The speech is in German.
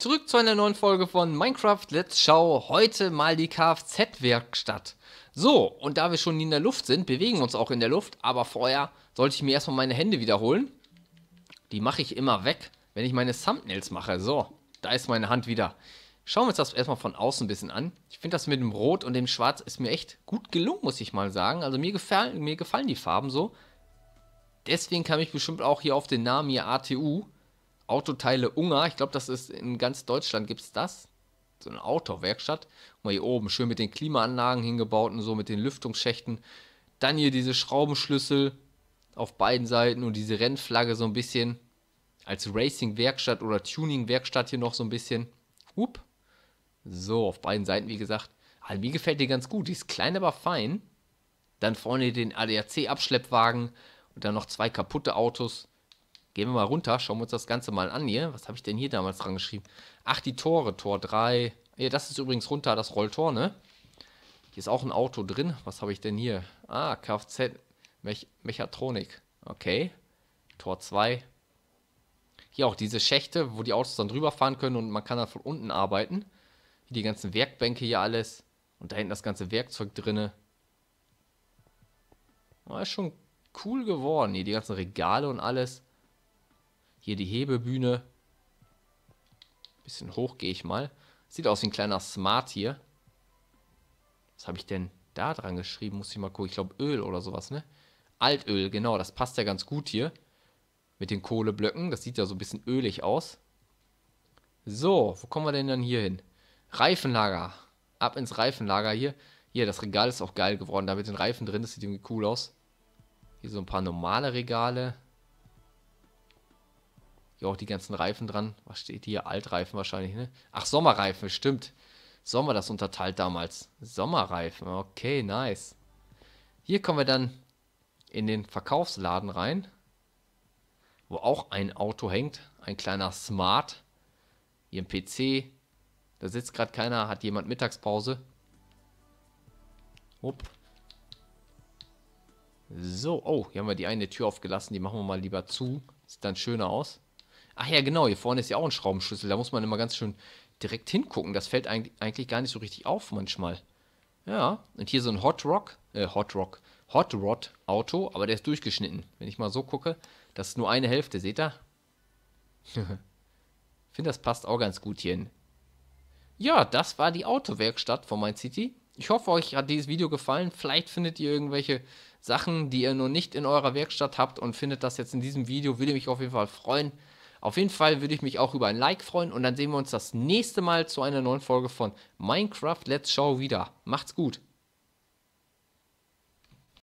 Zurück zu einer neuen Folge von Minecraft Let's Show. Heute mal die Kfz-Werkstatt. So, und da wir schon in der Luft sind, bewegen wir uns auch in der Luft. Aber vorher sollte ich mir erstmal meine Hände wiederholen. Die mache ich immer weg, wenn ich meine Thumbnails mache. So, da ist meine Hand wieder. Schauen wir uns das erstmal von außen ein bisschen an. Ich finde das mit dem Rot und dem Schwarz ist mir echt gut gelungen, muss ich mal sagen. Also mir, gefall, mir gefallen die Farben so. Deswegen kam ich bestimmt auch hier auf den Namen hier ATU. Autoteile Unger. Ich glaube, das ist in ganz Deutschland gibt es das. So eine Autowerkstatt. Mal hier oben, schön mit den Klimaanlagen hingebaut und so, mit den Lüftungsschächten. Dann hier diese Schraubenschlüssel auf beiden Seiten und diese Rennflagge so ein bisschen. Als Racing-Werkstatt oder Tuning-Werkstatt hier noch so ein bisschen. Up. So, auf beiden Seiten, wie gesagt. Aber also, mir gefällt die ganz gut. Die ist klein, aber fein. Dann vorne den ADAC-Abschleppwagen und dann noch zwei kaputte Autos. Gehen wir mal runter, schauen wir uns das Ganze mal an hier. Was habe ich denn hier damals dran geschrieben? Ach, die Tore, Tor 3. Ja, das ist übrigens runter, das Rolltor, ne? Hier ist auch ein Auto drin. Was habe ich denn hier? Ah, Kfz, Mech Mechatronik. Okay. Tor 2. Hier auch diese Schächte, wo die Autos dann drüber fahren können und man kann dann von unten arbeiten. Hier die ganzen Werkbänke hier alles. Und da hinten das ganze Werkzeug drinne. Ah, ist schon cool geworden. Hier die ganzen Regale und alles. Hier die Hebebühne. Bisschen hoch gehe ich mal. Sieht aus wie ein kleiner Smart hier. Was habe ich denn da dran geschrieben? Muss ich mal gucken. Ich glaube Öl oder sowas, ne? Altöl, genau. Das passt ja ganz gut hier. Mit den Kohleblöcken. Das sieht ja so ein bisschen ölig aus. So, wo kommen wir denn dann hier hin? Reifenlager. Ab ins Reifenlager hier. Hier, das Regal ist auch geil geworden. Da mit den Reifen drin, das sieht irgendwie cool aus. Hier so ein paar normale Regale. Ja, auch die ganzen Reifen dran. Was steht hier? Altreifen wahrscheinlich, ne? Ach, Sommerreifen, stimmt. Sommer das unterteilt damals. Sommerreifen, okay, nice. Hier kommen wir dann in den Verkaufsladen rein, wo auch ein Auto hängt, ein kleiner Smart, hier ein PC, da sitzt gerade keiner, hat jemand Mittagspause. Upp. So, oh, hier haben wir die eine Tür aufgelassen, die machen wir mal lieber zu, sieht dann schöner aus. Ach ja, genau, hier vorne ist ja auch ein Schraubenschlüssel. Da muss man immer ganz schön direkt hingucken. Das fällt eigentlich, gar nicht so richtig auf manchmal. Ja, und hier so ein Hot Rock, äh, Hot Rock, Hot Rod Auto, aber der ist durchgeschnitten. Wenn ich mal so gucke, das ist nur eine Hälfte, seht ihr? ich finde, das passt auch ganz gut hier hin. Ja, das war die Autowerkstatt von Mein City. Ich hoffe, euch hat dieses Video gefallen. Vielleicht findet ihr irgendwelche Sachen, die ihr noch nicht in eurer Werkstatt habt und findet das jetzt in diesem Video. Würde mich auf jeden Fall freuen. Auf jeden Fall würde ich mich auch über ein Like freuen und dann sehen wir uns das nächste Mal zu einer neuen Folge von Minecraft Let's Show wieder. Macht's gut!